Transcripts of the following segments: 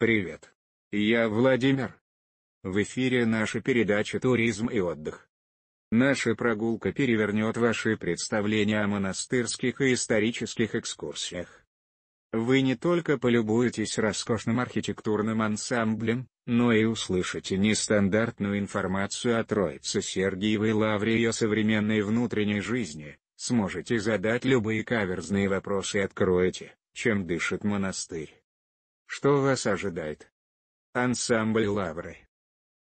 Привет. Я Владимир. В эфире наша передача «Туризм и отдых». Наша прогулка перевернет ваши представления о монастырских и исторических экскурсиях. Вы не только полюбуетесь роскошным архитектурным ансамблем, но и услышите нестандартную информацию о Троице Сергиевой Лавре и ее современной внутренней жизни, сможете задать любые каверзные вопросы и откроете, чем дышит монастырь. Что вас ожидает? Ансамбль Лавры.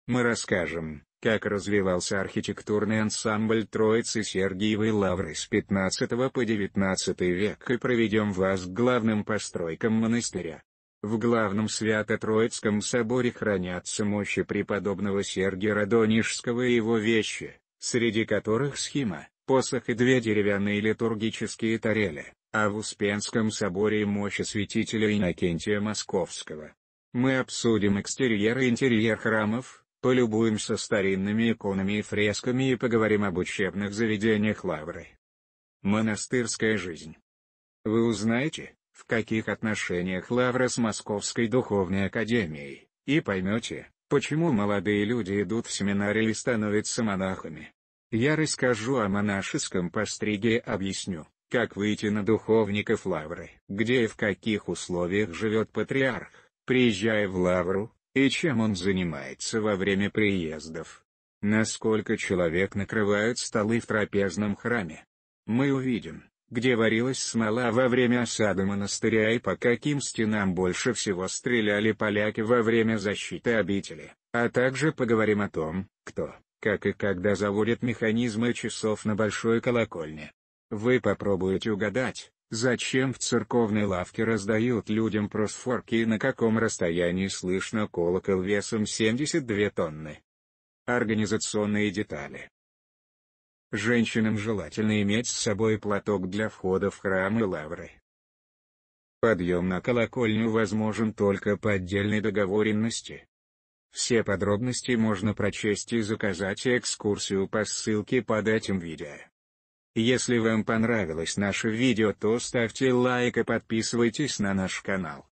Мы расскажем, как развивался архитектурный ансамбль Троицы Сергиевой Лавры с 15 по 19 век и проведем вас к главным постройкам монастыря. В главном Свято-Троицком соборе хранятся мощи преподобного Сергия Радонежского и его вещи, среди которых схема, посох и две деревянные литургические тарели а в Успенском соборе мощи святителя Иннокентия Московского. Мы обсудим экстерьер и интерьер храмов, полюбуемся старинными иконами и фресками и поговорим об учебных заведениях Лавры. Монастырская жизнь. Вы узнаете, в каких отношениях Лавра с Московской духовной академией, и поймете, почему молодые люди идут в семинарии и становятся монахами. Я расскажу о монашеском постриге и объясню, как выйти на духовников Лавры, где и в каких условиях живет патриарх, приезжая в Лавру, и чем он занимается во время приездов. Насколько человек накрывают столы в трапезном храме. Мы увидим, где варилась смола во время осады монастыря и по каким стенам больше всего стреляли поляки во время защиты обители, а также поговорим о том, кто, как и когда заводит механизмы часов на большой колокольне. Вы попробуете угадать, зачем в церковной лавке раздают людям просфорки и на каком расстоянии слышно колокол весом 72 тонны. Организационные детали. Женщинам желательно иметь с собой платок для входа в храм и лавры. Подъем на колокольню возможен только по отдельной договоренности. Все подробности можно прочесть и заказать экскурсию по ссылке под этим видео. Если вам понравилось наше видео то ставьте лайк и подписывайтесь на наш канал.